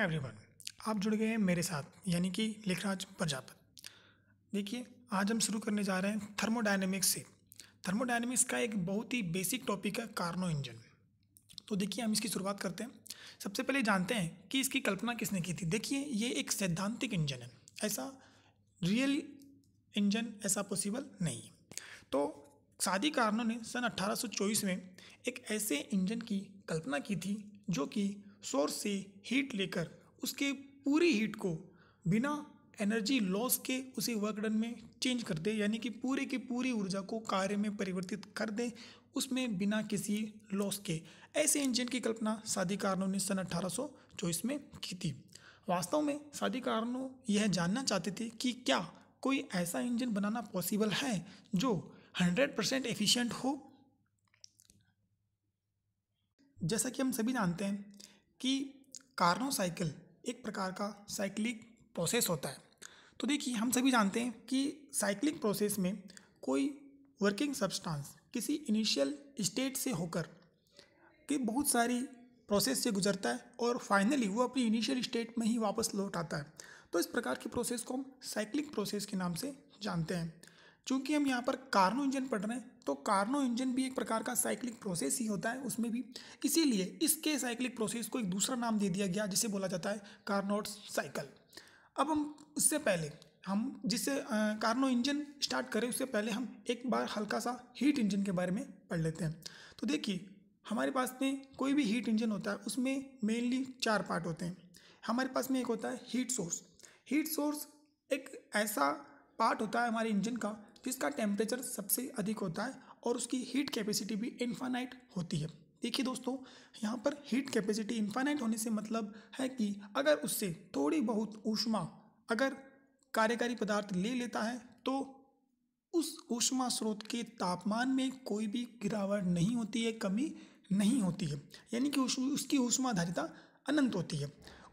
everyone आप जुड़ गए हैं मेरे साथ यानी कि लेखराज प्रजापत देखिए आज हम शुरू करने जा रहे हैं थर्मोडाइनमिक्स से थर्मोडाइनमिक्स का एक बहुत ही बेसिक टॉपिक है कार्नो इंजन तो देखिए हम इसकी शुरुआत करते हैं सबसे पहले जानते हैं कि इसकी कल्पना किसने की थी देखिए ये एक सैद्धांतिक इंजन है ऐसा रियल इंजन ऐसा पॉसिबल नहीं है तो सादी कारनों ने सन 1824 में एक ऐसे इंजन की कल्पना की थी जो कि सोर्स से हीट लेकर उसके पूरी हीट को बिना एनर्जी लॉस के उसे वर्कडन में चेंज कर दे यानी कि पूरे की पूरी ऊर्जा को कार्य में परिवर्तित कर दे उसमें बिना किसी लॉस के ऐसे इंजन की कल्पना सादी कारणों ने सन अठारह में की थी वास्तव में सादी कारणों यह जानना चाहते थे कि क्या कोई ऐसा इंजन बनाना पॉसिबल है जो 100 परसेंट एफिशियंट हो जैसा कि हम सभी जानते हैं कि कार्नो साइकिल एक प्रकार का साइक्लिक प्रोसेस होता है तो देखिए हम सभी जानते हैं कि साइक्लिक प्रोसेस में कोई वर्किंग सब्सटेंस किसी इनिशियल स्टेट से होकर के बहुत सारी प्रोसेस से गुजरता है और फाइनली वो अपनी इनिशियल स्टेट में ही वापस लौट आता है तो इस प्रकार की प्रोसेस को हम साइक्लिक प्रोसेस के नाम से जानते हैं चूँकि हम यहाँ पर कार्नो इंजन पढ़ रहे हैं तो कार्नो इंजन भी एक प्रकार का साइक्लिक प्रोसेस ही होता है उसमें भी इसीलिए इसके साइक्लिक प्रोसेस को एक दूसरा नाम दे दिया गया जिसे बोला जाता है कार्नोट साइकिल अब हम उससे पहले हम जिससे कार्नो इंजन स्टार्ट करें उससे पहले हम एक बार हल्का सा हीट इंजन के बारे में पढ़ लेते हैं तो देखिए हमारे पास में कोई भी हीट इंजन होता है उसमें मेनली चार पार्ट होते हैं हमारे पास में एक होता है हीट सोर्स हीट सोर्स एक ऐसा पार्ट होता है हमारे इंजन का जिसका टेम्परेचर सबसे अधिक होता है और उसकी हीट कैपेसिटी भी इन्फानाइट होती है देखिए दोस्तों यहाँ पर हीट कैपेसिटी इन्फानाइट होने से मतलब है कि अगर उससे थोड़ी बहुत ऊष्मा अगर कार्यकारी पदार्थ ले लेता है तो उस ऊष्मा स्रोत के तापमान में कोई भी गिरावट नहीं होती है कमी नहीं होती है यानी कि उसकी उसकी ऊष्माधारिता अनंत होती है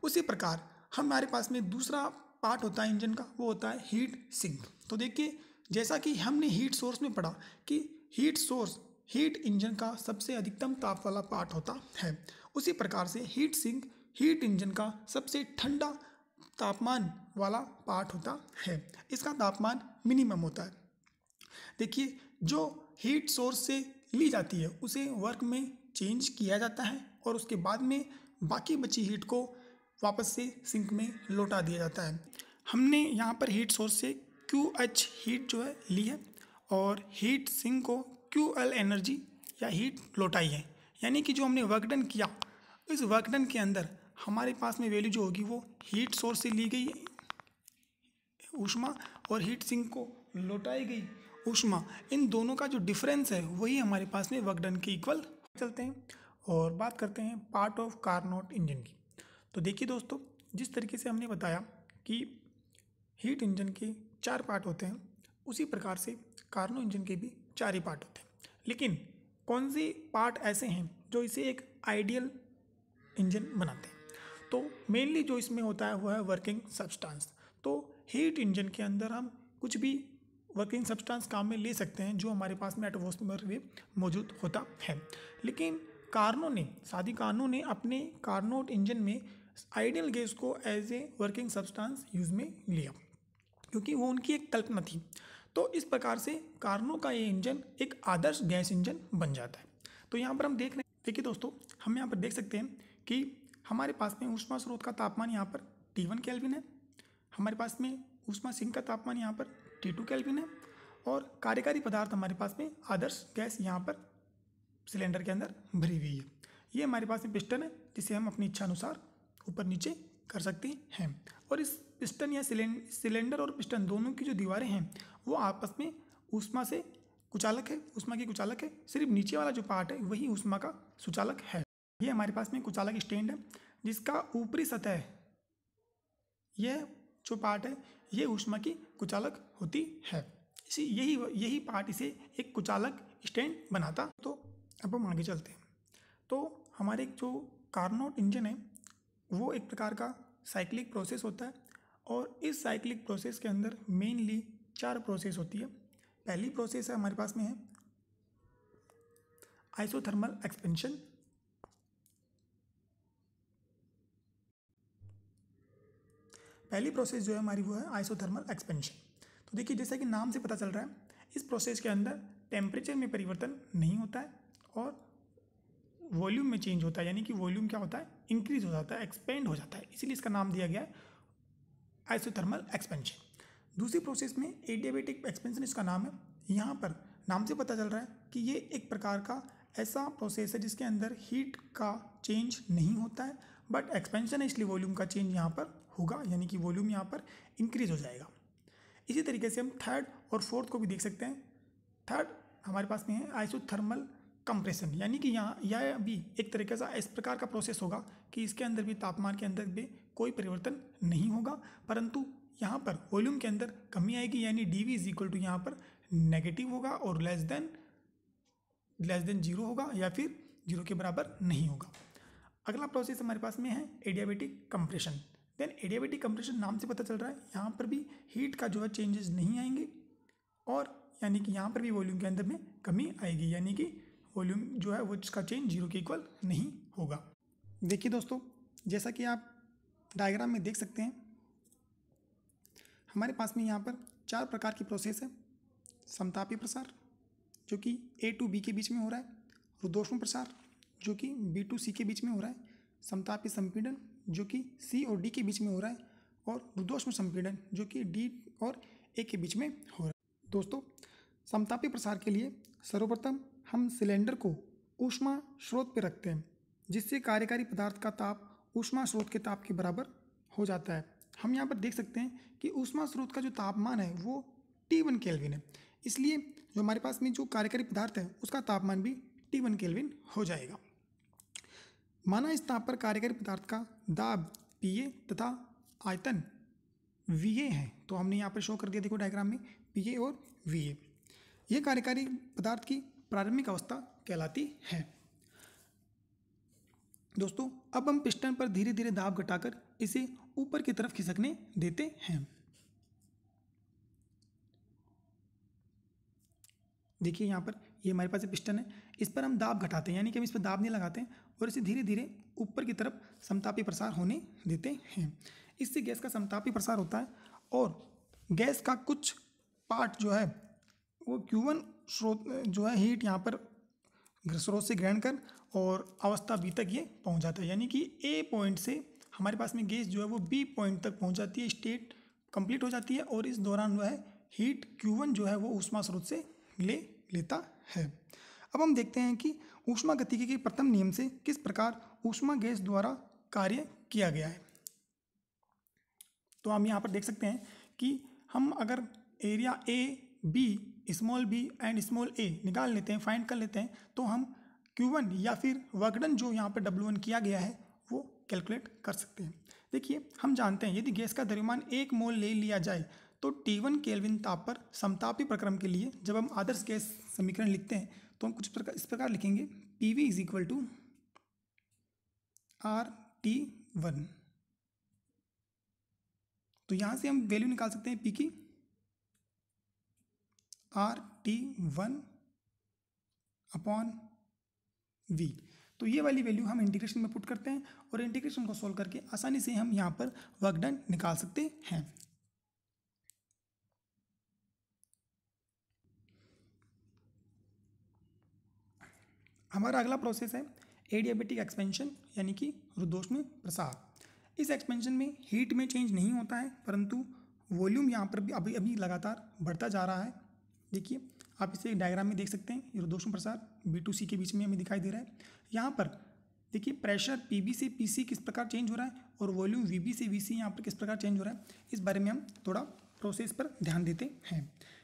उसी प्रकार हमारे पास में दूसरा पार्ट होता है इंजन का वो होता है हीट सिंक तो देखिए जैसा कि हमने हीट सोर्स में पढ़ा कि हीट सोर्स हीट इंजन का सबसे अधिकतम ताप वाला पार्ट होता है उसी प्रकार से हीट सिंक हीट इंजन का सबसे ठंडा तापमान वाला पार्ट होता है इसका तापमान मिनिमम होता है देखिए जो हीट सोर्स से ली जाती है उसे वर्क में चेंज किया जाता है और उसके बाद में बाकी बची हीट को वापस से सिंक में लौटा दिया जाता है हमने यहाँ पर हीट सोर्स से क्यू एच हीट जो है ली है और हीट सिंह को क्यू एल एनर्जी या हीट लौटाई है यानी कि जो हमने वर्कडन किया इस वर्कडन के अंदर हमारे पास में वैल्यू जो होगी वो हीट सोर्स से ली गई ऊष्मा और हीट सिंह को लौटाई गई ऊष्मा इन दोनों का जो डिफरेंस है वही हमारे पास में वर्कडन के इक्वल चलते हैं और बात करते हैं पार्ट ऑफ कारनोट इंजन की तो देखिए दोस्तों जिस तरीके से हमने बताया कि हीट इंजन के चार पार्ट होते हैं उसी प्रकार से कार्नो इंजन के भी चार ही पार्ट होते हैं लेकिन कौन से पार्ट ऐसे हैं जो इसे एक आइडियल इंजन बनाते हैं तो मेनली जो इसमें होता है वो है वर्किंग सब्सटेंस तो हीट इंजन के अंदर हम कुछ भी वर्किंग सब्सटेंस काम में ले सकते हैं जो हमारे पास में एटमोसफेयर में मौजूद होता है लेकिन कार्नो ने सादी कार्नो ने अपने कार्नोट इंजन में आइडियल गैस को as a working substance use में लिया क्योंकि वो उनकी एक कल्पना थी तो इस प्रकार से कारनों का ये इंजन एक आदर्श गैस इंजन बन जाता है तो यहाँ पर हम देख रहे हैं देखिए दोस्तों हम यहाँ पर देख सकते हैं कि हमारे पास में ऊष्मा स्रोत का तापमान यहाँ पर टी वन कैलविन है हमारे पास में ऊष्मा सिंह का तापमान यहाँ पर टी टू कैलविन है और कार्यकारी पदार्थ हमारे पास में आदर्श गैस यहाँ पर सिलेंडर के अंदर भरी हुई है ये हमारे पास में पिस्टन है जिसे हम अपनी इच्छा अनुसार ऊपर नीचे कर सकते हैं और इस पिस्टन या सिलेंडर और पिस्टन दोनों की जो दीवारें हैं वो आपस में उष्मा से कुचालक है उष्मा की कुचालक है सिर्फ नीचे वाला जो पार्ट है वही ऊष्मा का सुचालक है ये हमारे पास में कुचालक स्टैंड है जिसका ऊपरी सतह यह जो पार्ट है ये उष्मा की कुचालक होती है इसी यही यही पार्ट इसे एक कुचालक स्टैंड बनाता तो अब हम आगे चलते हैं तो हमारे जो कार्नोट इंजन है वो एक प्रकार का साइक्लिक प्रोसेस होता है और इस साइक्लिक प्रोसेस के अंदर मेनली चार प्रोसेस होती है पहली प्रोसेस है हमारे पास में है आइसोथर्मल एक्सपेंशन पहली प्रोसेस जो है हमारी वो है आइसोथर्मल एक्सपेंशन तो देखिए जैसा कि नाम से पता चल रहा है इस प्रोसेस के अंदर टेम्परेचर में परिवर्तन नहीं होता है और वॉल्यूम में चेंज होता है यानी कि वॉल्यूम क्या होता है इंक्रीज हो जाता है एक्सपेंड हो जाता है इसीलिए इसका नाम दिया गया है आइसोथर्मल एक्सपेंशन दूसरी प्रोसेस में एडियाबेटिक एक्सपेंशन इसका नाम है यहाँ पर नाम से पता चल रहा है कि ये एक प्रकार का ऐसा प्रोसेस है जिसके अंदर हीट का चेंज नहीं होता है बट एक्सपेंशन है इसलिए वॉल्यूम का चेंज यहाँ पर होगा यानी कि वॉल्यूम यहाँ पर इंक्रीज हो जाएगा इसी तरीके से हम थर्ड और फोर्थ को भी देख सकते हैं थर्ड हमारे पास में है आइसोथर्मल कंप्रेशन यानी कि यहाँ यह भी एक तरीके से इस प्रकार का प्रोसेस होगा कि इसके अंदर भी तापमान के अंदर भी कोई परिवर्तन नहीं होगा परंतु यहाँ पर वॉल्यूम के अंदर कमी आएगी यानी D V is equal to यहाँ पर नेगेटिव होगा और less than less than zero होगा या फिर जीरो के बराबर नहीं होगा अगला प्रोसेस हमारे पास में है adiabatic compression then adiabatic compression नाम से पता चल रहा है यहाँ पर भी हीट का जो है चेंजेस नहीं आएंगे और यानी कि यहाँ पर भी वॉल्यूम के अंदर में कमी आएगी यानी कि वॉल्यूम जो है वो इसका चेंज जीरो के इक्वल नहीं होगा देखिए दोस्तों जैसा कि आप डायग्राम में देख सकते हैं हमारे पास में यहाँ पर चार प्रकार की प्रोसेस है समतापी प्रसार जो कि ए टू बी के बीच में हो रहा है रुदोष्म प्रसार जो कि बी टू सी के बीच में हो रहा है समतापी संपीडन जो कि सी और डी के बीच में हो रहा है और रुदोष्म संपीडन जो कि डी और ए के बीच में हो रहा है दोस्तों समतापी प्रसार के लिए सर्वप्रथम हम सिलेंडर को ऊष्मा स्रोत पर रखते हैं जिससे कार्यकारी पदार्थ का ताप ऊष्मा स्रोत के ताप के बराबर हो जाता है हम यहाँ पर देख सकते हैं कि ऊष्मा स्रोत का जो तापमान है वो टी वन केलविन है इसलिए जो हमारे पास में जो कार्यकारी पदार्थ है उसका तापमान भी टी वन केलविन हो जाएगा माना इस ताप पर कार्यकारी पदार्थ का दाब पी ए तथा आयतन वी ए है तो हमने यहाँ पर शो कर दिया देखो डायग्राम में पी ए और वी ए ये कार्यकारी पदार्थ की प्रारंभिक अवस्था कहलाती है दोस्तों अब हम पिस्टन पर धीरे धीरे दाब घटाकर इसे ऊपर की तरफ खिसकने देते हैं देखिए यहाँ पर ये हमारे पास पिस्टन है इस पर हम दाब घटाते हैं यानी कि हम इस पर दाब नहीं लगाते हैं और इसे धीरे धीरे ऊपर की तरफ समतापी प्रसार होने देते हैं इससे गैस का समतापी प्रसार होता है और गैस का कुछ पार्ट जो है वो क्यूवन स्रोत जो है हीट यहाँ पर स्रोत से ग्रहण कर और अवस्था बी तक ये पहुंच जाता है यानी कि ए पॉइंट से हमारे पास में गैस जो है वो बी पॉइंट तक पहुंच जाती है स्टेट कंप्लीट हो जाती है और इस दौरान वह है हीट क्यूवन जो है वो ऊष्मा स्रोत से ले लेता है अब हम देखते हैं कि ऊष्मा गतिकी के प्रथम नियम से किस प्रकार ऊष्मा गैस द्वारा कार्य किया गया है तो हम यहाँ पर देख सकते हैं कि हम अगर area A B small B and small A निकाल लेते हैं फाइंड कर लेते हैं तो हम क्यू वन या फिर वर्कडन जो यहाँ पर डब्ल्यू वन किया गया है वो कैलकुलेट कर सकते हैं देखिए हम जानते हैं यदि गैस का द्रव्यमान एक मोल ले लिया जाए तो टी वन केल्विन ताप पर समतापी प्रक्रम के लिए जब हम आदर्श गैस समीकरण लिखते हैं तो हम कुछ प्रकार इस प्रकार लिखेंगे P V is equal to R T one तो यहाँ से हम वैल्यू निकाल सकते हैं पी की R T one upon V तो ये वाली वैल्यू हम इंटीग्रेशन में पुट करते हैं और इंटीग्रेशन को सोल्व करके आसानी से हम यहाँ पर वर्क डन निकाल सकते हैं हमारा अगला प्रोसेस है एडियाबेटिक एक्सपेंशन यानी कि रुदोष में प्रसार इस एक्सपेंशन में हीट में चेंज नहीं होता है परंतु वॉल्यूम यहाँ पर भी अभी अभी लगातार बढ़ता जा रहा है देखिए आप इसे एक डायग्राम में देख सकते हैं रुदोषण प्रसार बी टू सी के बीच में हमें दिखाई दे रहा है यहाँ पर देखिए प्रेशर बी से सी किस प्रकार चेंज हो रहा है और वॉल्यूम बी से वी सी यहाँ पर किस प्रकार चेंज हो रहा है इस बारे में हम थोड़ा प्रोसेस पर ध्यान देते हैं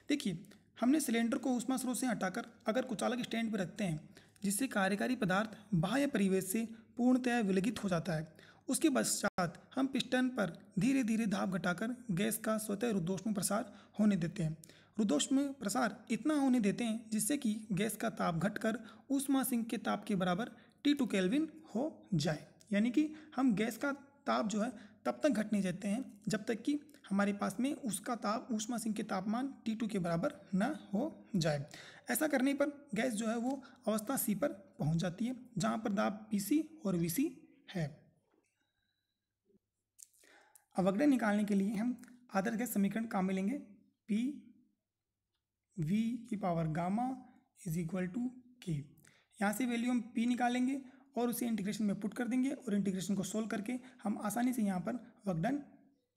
देखिए हमने सिलेंडर को उष्मा स्रोत से हटाकर अगर कुचालक स्टैंड पर रखते हैं जिससे कार्यकारी पदार्थ बाह्य परिवेश से पूर्णतया विलगित हो जाता है उसके पश्चात हम पिस्टन पर धीरे धीरे धाप घटाकर गैस का स्वतः रुद्रोष्म प्रसार होने देते हैं रुदोष में प्रसार इतना होने देते हैं जिससे कि गैस का ताप घटकर उष्मा सिंह के ताप के बराबर टी टू केल्विन हो जाए यानी कि हम गैस का ताप जो है तब तक घटने देते हैं जब तक कि हमारे पास में उसका ताप ऊष्मा सिंह के तापमान टी टू के बराबर न हो जाए ऐसा करने पर गैस जो है वो अवस्था सी पर पहुंच जाती है जहां पर दाब पी और वी है अवग्रह निकालने के लिए हम आदर्श गैस समीकरण काम में लेंगे पी वी की power gamma is equal to K यहाँ से वैल्यू हम पी निकालेंगे और उसे इंटीग्रेशन में पुट कर देंगे और इंटीग्रेशन को सोल्व करके हम आसानी से यहाँ पर डन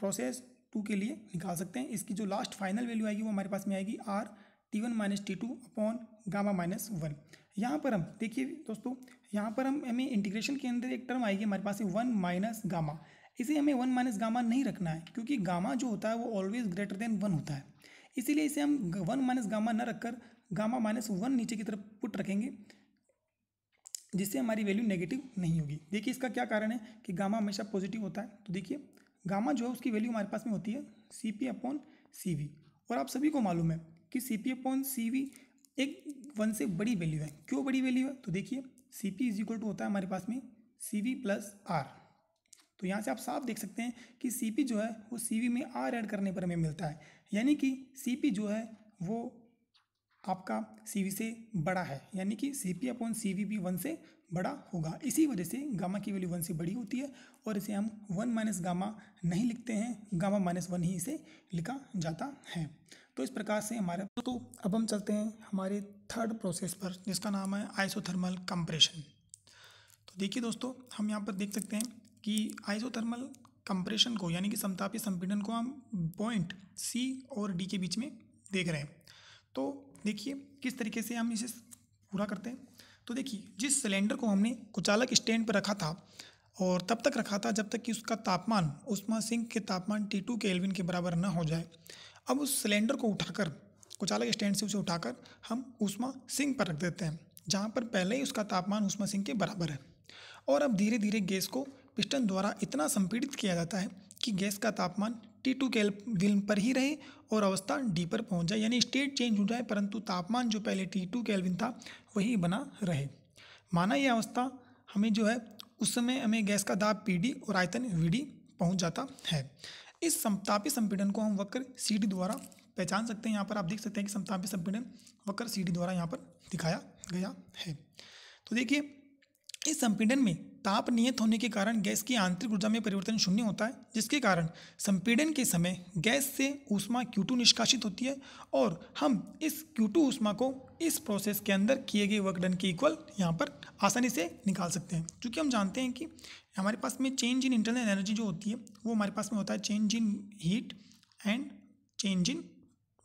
प्रोसेस टू के लिए निकाल सकते हैं इसकी जो लास्ट फाइनल वैल्यू आएगी वो हमारे पास में आएगी R T one minus T two upon gamma minus one यहाँ पर हम देखिए दोस्तों यहाँ पर हम हमें इंटीग्रेशन के अंदर एक टर्म आएगी हमारे पास वन माइनस गामा इसे हमें वन माइनस गामा नहीं रखना है क्योंकि गामा जो होता है वो ऑलवेज ग्रेटर देन वन होता है इसीलिए इसे हम वन माइनस गामा न रखकर गामा माइनस वन नीचे की तरफ पुट रखेंगे जिससे हमारी वैल्यू नेगेटिव नहीं होगी देखिए इसका क्या कारण है कि गामा हमेशा पॉजिटिव होता है तो देखिए गामा जो है उसकी वैल्यू हमारे पास में होती है C P upon C V और आप सभी को मालूम है कि C P upon C V एक वन से बड़ी वैल्यू है क्यों बड़ी वैल्यू है तो देखिए C P is equal to होता है हमारे पास में सी वी प्लस आर तो यहाँ से आप साफ देख सकते हैं कि सी जो है वो सी में आर एड करने पर हमें मिलता है यानी कि सी जो है वो आपका सी से बड़ा है यानी कि C P upon C V भी वन से बड़ा होगा इसी वजह से गामा की वैल्यू वन से बड़ी होती है और इसे हम वन माइनस गामा नहीं लिखते हैं गामा माइनस वन ही इसे लिखा जाता है तो इस प्रकार से हमारे तो अब हम चलते हैं हमारे थर्ड प्रोसेस पर जिसका नाम है आइसोथर्मल कंप्रेशन तो देखिए दोस्तों हम यहाँ पर देख सकते हैं कि आइसोथर्मल कंप्रेशन को यानी कि समतापी संपीड़न को हम पॉइंट सी और डी के बीच में देख रहे हैं तो देखिए किस तरीके से हम इसे पूरा करते हैं तो देखिए जिस सिलेंडर को हमने कुचालक स्टैंड पर रखा था और तब तक रखा था जब तक कि उसका तापमान उष्मा सिंह के तापमान टी टू के एलविन के बराबर ना हो जाए अब उस सिलेंडर को उठाकर कुचालक स्टैंड से उसे उठाकर हम उष्मा सिंह पर रख देते हैं जहाँ पर पहले ही उसका तापमान उष्मा सिंह के बराबर है और अब धीरे धीरे गैस को पिस्टन द्वारा इतना संपीड़ित किया जाता है कि गैस का तापमान टी टू के केल्विन पर ही रहे और अवस्था डी पर पहुंच जाए यानी स्टेट चेंज हो जाए परंतु तापमान जो पहले टी टू एलविन था वही बना रहे माना यह अवस्था हमें जो है उस समय हमें गैस का दाब पी डी और आयतन वी डी पहुँच जाता है इस समतापी संपीड़न को हम वक्र सी डी द्वारा पहचान सकते हैं यहाँ पर आप देख सकते हैं कि समतापी संपीड़न वक्र सी डी द्वारा यहाँ पर दिखाया गया है तो देखिए इस संपीड़न में ताप नियत होने के कारण गैस की आंतरिक ऊर्जा में परिवर्तन शून्य होता है जिसके कारण संपीड़न के समय गैस से ऊष्मा क्यू निष्कासित होती है और हम इस क्यू ऊष्मा को इस प्रोसेस के अंदर किए गए वर्क डन के इक्वल यहाँ पर आसानी से निकाल सकते हैं क्योंकि हम जानते हैं कि हमारे पास में चेंज इन इंटरनल एनर्जी जो होती है वो हमारे पास में होता है change in heat and change in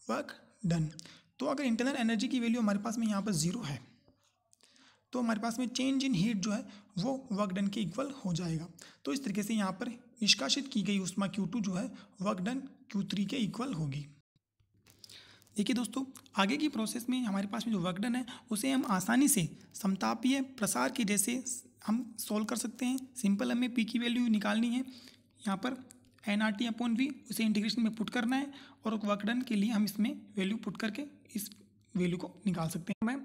work done तो अगर इंटरनल एनर्जी की वैल्यू हमारे पास में यहाँ पर ज़ीरो है तो हमारे पास में चेंज इन हीट जो है वो वर्क डन के इक्वल हो जाएगा तो इस तरीके से यहाँ पर निष्कासित की गई उष्मा Q2 जो है वर्क डन Q3 के इक्वल होगी देखिए दोस्तों आगे की प्रोसेस में हमारे पास में जो वर्क डन है उसे हम आसानी से समतापीय प्रसार के जैसे हम सोल्व कर सकते हैं सिंपल हमें पी की वैल्यू निकालनी है यहाँ पर N R T upon V उसे इंटीग्रेशन में पुट करना है और डन के लिए हम इसमें वैल्यू पुट करके इस वैल्यू को निकाल सकते हैं मैं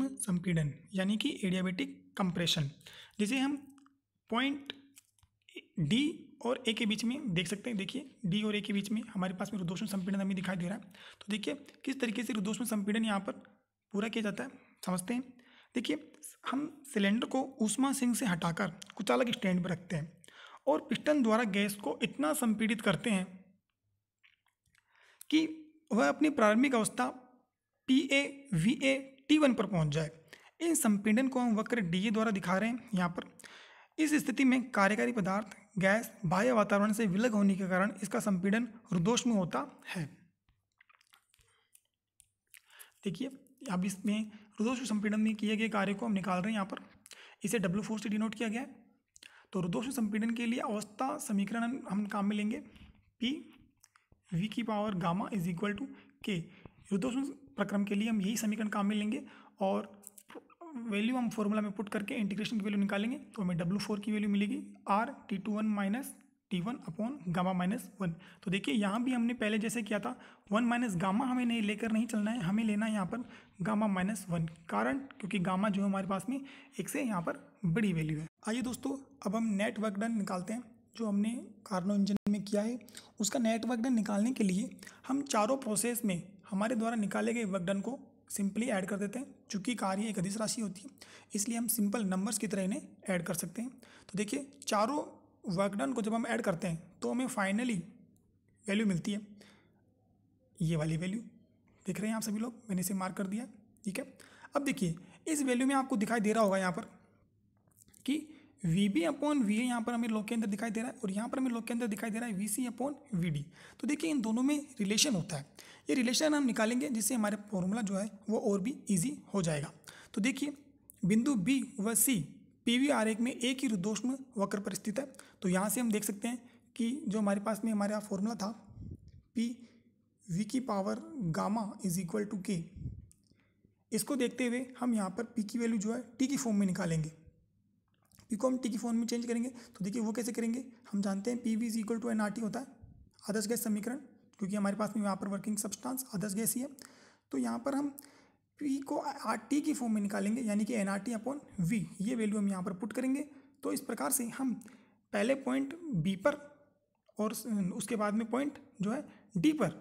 में संपीडन यानी कि एडियाबेटिक कंप्रेशन जिसे हम पॉइंट डी और ए के बीच में देख सकते हैं देखिए डी और ए के बीच में हमारे पास में में संपीडन हमें दिखाई दे रहा है तो देखिए किस तरीके से में संपीडन यहाँ पर पूरा किया जाता है समझते हैं देखिए हम सिलेंडर को उष्मा सिंह से हटाकर कुछ अलग स्टैंड पर रखते हैं और पिस्टन द्वारा गैस को इतना संपीड़ित करते हैं कि वह अपनी प्रारंभिक अवस्था P A V A T one पर पहुंच जाए इन संपीडन को हम वक्र डी ए द्वारा दिखा रहे हैं यहाँ पर इस स्थिति में कार्यकारी पदार्थ गैस बाह्य वातावरण से विलग होने के कारण इसका संपीडन रुदोष में होता है देखिए अब इसमें रुदोष संपीडन में किए गए कार्य को हम निकाल रहे हैं यहाँ पर इसे डब्ल्यू फोर से डिनोट किया गया है तो रुदोष संपीडन के लिए अवस्था समीकरण हम काम में लेंगे पी वी की power gamma is equal to K रुदोष प्रक्रम के लिए हम यही समीकरण काम में लेंगे और वैल्यू हम फॉर्मूला में पुट करके इंटीग्रेशन की वैल्यू निकालेंगे तो हमें डब्लू फोर की वैल्यू मिलेगी R T two one minus T one upon gamma minus one तो देखिए यहाँ भी हमने पहले जैसे किया था वन माइनस गामा हमें नहीं लेकर नहीं चलना है हमें लेना है यहाँ पर गामा माइनस वन कारण क्योंकि गामा जो है हमारे पास में एक से यहाँ पर बड़ी वैल्यू है आइए दोस्तों अब हम नेटवर्क डन निकालते हैं जो हमने कार्नो इंजन में किया है उसका नेटवर्क डन निकालने के लिए हम चारों प्रोसेस में हमारे द्वारा निकाले गए वर्क डन को सिंपली ऐड कर देते हैं चूंकि कार्य एक अधिस राशि होती है इसलिए हम सिंपल नंबर्स की तरह इन्हें ऐड कर सकते हैं तो देखिए चारों वर्क डन को जब हम ऐड करते हैं तो हमें फाइनली वैल्यू मिलती है ये वाली वैल्यू देख रहे हैं आप सभी लोग मैंने इसे मार्क कर दिया ठीक है अब देखिए इस वैल्यू में आपको दिखाई दे रहा होगा यहाँ पर कि V B upon V A यहाँ पर हमें लोग के अंदर दिखाई दे रहा है और यहाँ पर हमें लोग के अंदर दिखाई दे रहा है V C upon V D तो देखिए इन दोनों में रिलेशन होता है ये रिलेशन हम निकालेंगे जिससे हमारे फॉर्मूला जो है वो और भी ईजी हो जाएगा तो देखिए बिंदु बी व सी पी वी आर एक में एक ही रुद्रोष्म वक्र पर स्थित है तो यहाँ से हम देख सकते हैं कि जो हमारे पास में हमारा फॉर्मूला था पी वी की power gamma is equal to K इसको देखते हुए हम यहाँ पर पी की वैल्यू जो है टी की फॉर्म में निकालेंगे को हम टी की फॉर्म में चेंज करेंगे तो देखिए वो कैसे करेंगे हम जानते हैं P V is equal to N R T होता है आदर्श गैस समीकरण क्योंकि हमारे पास में यहाँ पर वर्किंग सब्सटेंस आदर्श गैस ही है तो यहाँ पर हम पी को आर टी की फॉर्म में निकालेंगे यानी कि N R T upon V ये वैल्यू हम यहाँ पर पुट करेंगे तो इस प्रकार से हम पहले पॉइंट बी पर और उसके बाद में पॉइंट जो है डी पर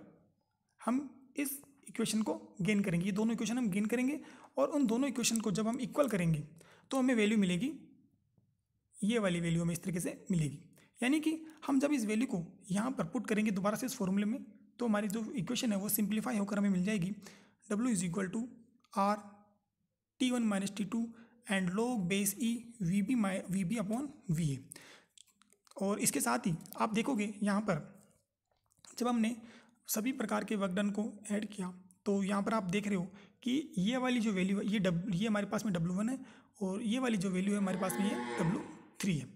हम इस इक्वेशन को गेन करेंगे ये दोनों इक्वेशन हम गेन करेंगे और उन दोनों इक्वेशन को जब हम इक्वल करेंगे तो हमें वैल्यू मिलेगी ये वाली वैल्यू हमें इस तरीके से मिलेगी यानी कि हम जब इस वैल्यू को यहाँ पर पुट करेंगे दोबारा से इस फॉर्मूले में तो हमारी जो इक्वेशन है वो सिंप्लीफाई होकर हमें मिल जाएगी W is equal to R T one minus T two and log base e V B my V B upon V A और इसके साथ ही आप देखोगे यहाँ पर जब हमने सभी प्रकार के वर्कडन को ऐड किया तो यहाँ पर आप देख रहे हो कि ये वाली जो वैल्यू है ये डब ये हमारे पास में डब्ल्यू वन है और ये वाली जो वैल्यू है हमारे पास में ये डब्ल्यू थ्री है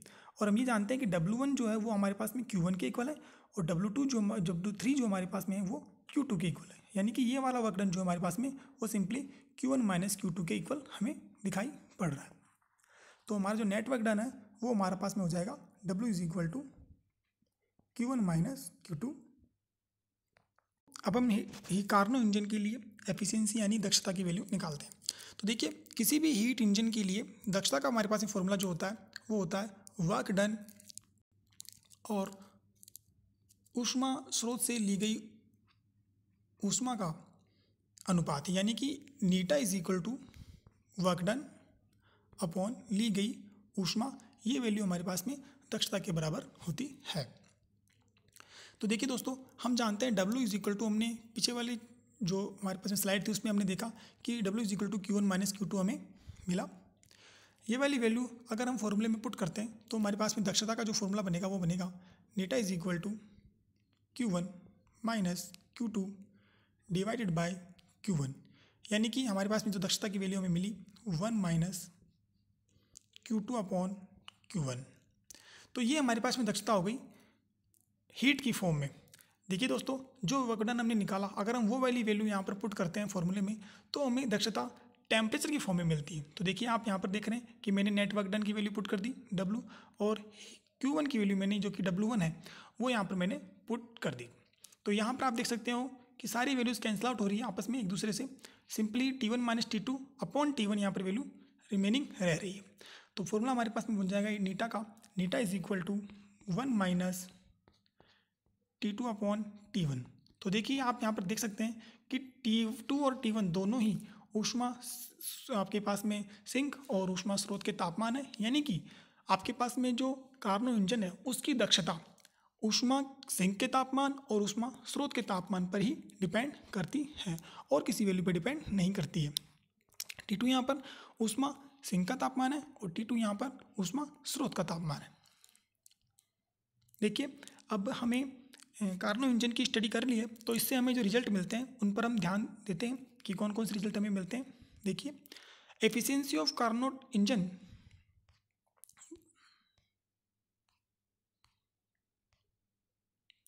और हम ये जानते हैं कि डब्लू वन जो है वो हमारे पास में क्यू वन के इक्वल है और डब्लू टू जो डब्लू थ्री जो हमारे पास में है वो क्यू टू के इक्वल है यानी कि ये वाला वर्क डन जो हमारे पास में वो simply Q one minus Q two के इक्वल हमें दिखाई पड़ रहा है तो हमारा जो नेट डन है वो हमारे पास में हो जाएगा W is equal to Q one minus Q two अब हम ही कार्नो इंजन के लिए एफिशिएंसी यानी दक्षता की वैल्यू निकालते हैं तो देखिए किसी भी हीट इंजन के लिए दक्षता का हमारे पास में फॉर्मूला जो होता है वो होता है वर्क डन और ऊष्मा स्रोत से ली गई ऊष्मा का अनुपात यानी कि eta is equal to work done upon ली गई ऊष्मा ये वैल्यू हमारे पास में दक्षता के बराबर होती है तो देखिए दोस्तों हम जानते हैं W इज इक्वल टू हमने पीछे वाली जो हमारे पास में स्लाइड थी उसमें हमने देखा कि W is equal to Q one minus Q two हमें मिला ये वाली वैल्यू अगर हम फॉर्मूले में पुट करते हैं तो हमारे पास में दक्षता का जो फॉर्मूला बनेगा वो बनेगा eta is equal to Q one minus Q two divided by Q one यानी कि हमारे पास में जो दक्षता की वैल्यू हमें मिली one minus Q two upon Q one तो ये हमारे पास में दक्षता हो गई हीट की फॉर्म में देखिए दोस्तों जो वर्कडन हमने निकाला अगर हम वो वाली वैल्यू यहाँ पर पुट करते हैं फॉर्मूले में तो हमें दक्षता टेम्परेचर की फॉर्म में मिलती है तो देखिए आप यहाँ पर देख रहे हैं कि मैंने नेटवर्क डन की वैल्यू पुट कर दी W और क्यू वन की वैल्यू मैंने जो कि W1 वन है वो यहाँ पर मैंने पुट कर दी तो यहाँ पर आप देख सकते हो कि सारी वैल्यूज़ कैंसिल आउट हो रही है आपस में एक दूसरे से simply T one minus T two upon T one यहाँ पर वैल्यू रिमेनिंग रह रही है तो फॉर्मूला हमारे पास में बन जाएगा नीटा का eta is equal to one minus T two upon T one तो देखिए आप यहाँ पर देख सकते हैं कि टी टू और टी वन दोनों ही ऊष्मा आपके पास में सिंक और ऊष्मा स्रोत के तापमान है यानी कि आपके पास में जो कार्नो इंजन है उसकी दक्षता ऊष्मा सिंक के तापमान और ऊष्मा स्रोत के तापमान पर ही डिपेंड करती है और किसी वैल्यू पर डिपेंड नहीं करती है टी टू यहाँ पर ऊष्मा सिंक का तापमान है और टी टू यहाँ पर ऊष्मा स्रोत का तापमान है देखिए अब हमें कार्नो इंजन की स्टडी कर ली है तो इससे हमें जो रिजल्ट मिलते हैं उन पर हम ध्यान देते हैं कि कौन कौन से रिजल्ट हमें मिलते हैं देखिए एफिशिएंसी ऑफ कार्नोट इंजन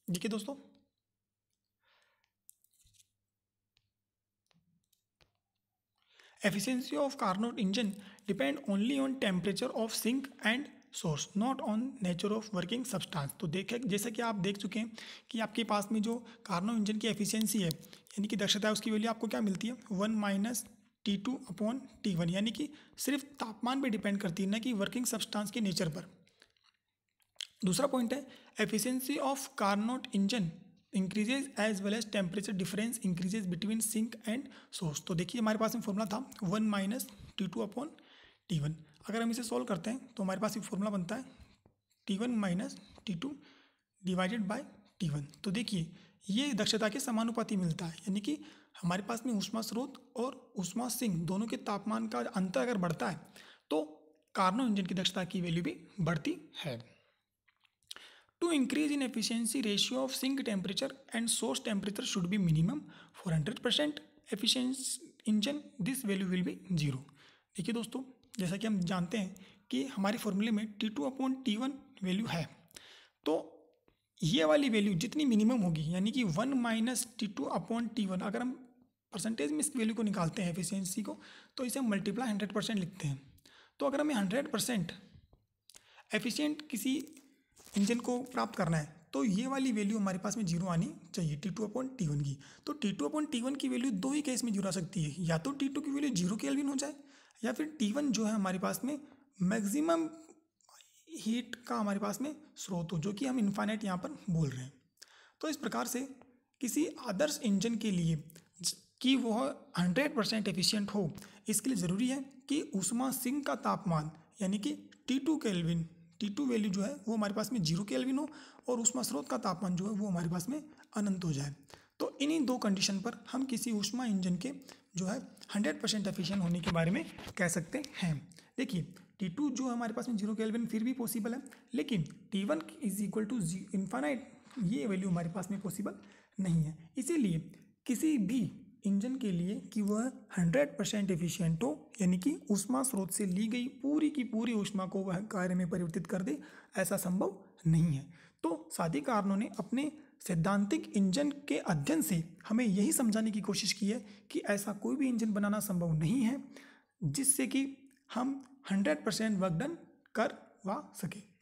देखिए दोस्तों efficiency of Carnot engine depend only on temperature of sink and source not on nature of working substance तो देखे जैसे कि आप देख चुके हैं कि आपके पास में जो कार्नो इंजन की एफिशिएंसी है यानी कि दक्षता है उसकी वैल्यू आपको क्या मिलती है one minus T two upon T one यानी कि सिर्फ तापमान पे डिपेंड करती है ना कि वर्किंग सब्सटेंस के नेचर पर दूसरा पॉइंट है efficiency of Carnot engine increases as well as temperature difference increases between sink and source तो देखिए हमारे पास में फॉर्मूला था one minus T two upon T one अगर हम इसे सॉल्व करते हैं तो हमारे पास एक फॉर्मूला बनता है T one minus T two divided by T one तो देखिए ये दक्षता के समानुपाती मिलता है यानी कि हमारे पास में उष्मा स्रोत और उष्मा सिंह दोनों के तापमान का अंतर अगर बढ़ता है तो कार्नो इंजन की दक्षता की वैल्यू भी बढ़ती है to in increase ratio of ratio temperature and source temperature should be minimum for hundred percent efficiency engine this value will be zero देखिए दोस्तों जैसा कि हम जानते हैं कि हमारे फॉर्मूले में T two upon T one value है तो ये वाली वैल्यू जितनी मिनिमम होगी यानी कि one minus T two upon T one अगर हम परसेंटेज में इस वैल्यू को निकालते हैं एफिशिएंसी को तो इसे हम मल्टीप्लाई हंड्रेड परसेंट लिखते हैं तो अगर हमें हंड्रेड परसेंट एफिशियंट किसी इंजन को प्राप्त करना है तो ये वाली वैल्यू हमारे पास में जीरो आनी चाहिए T two upon T one की तो T two upon T one की वैल्यू दो ही केस में जीरो आ सकती है या तो टी टू की वैल्यू जीरो केल्विन हो जाए या फिर टी वन जो है हमारे पास में मैक्सिमम हीट का हमारे पास में स्रोत हो जो कि हम इन्फाइनाइट यहाँ पर बोल रहे हैं तो इस प्रकार से किसी आदर्श इंजन के लिए कि वह 100 परसेंट एफिशियंट हो इसके लिए ज़रूरी है कि उषमा सिंह का तापमान यानी कि T two kelvin T two value जो है वो हमारे पास में जीरो केल्विन हो और उष्मा स्रोत का तापमान जो है वो हमारे पास में अनंत हो जाए तो इन्हीं दो कंडीशन पर हम किसी उषमा इंजन के जो है हंड्रेड परसेंट एफिशियंट होने के बारे में कह सकते हैं देखिए टी टू जो हमारे पास में जीरो केल्विन फिर भी पॉसिबल है लेकिन T one is equal to infinite ये वैल्यू हमारे पास में पॉसिबल नहीं है इसीलिए किसी भी इंजन के लिए कि वह हंड्रेड परसेंट एफिशियंट हो यानी कि उष्मा स्रोत से ली गई पूरी की पूरी उष्मा को वह कार्य में परिवर्तित कर दे ऐसा संभव नहीं है तो सादी कारणों ने अपने सैद्धांतिक इंजन के अध्ययन से हमें यही समझाने की कोशिश की है कि ऐसा कोई भी इंजन बनाना संभव नहीं है जिससे कि हम हंड्रेड परसेंट वर्क डन करवा सकें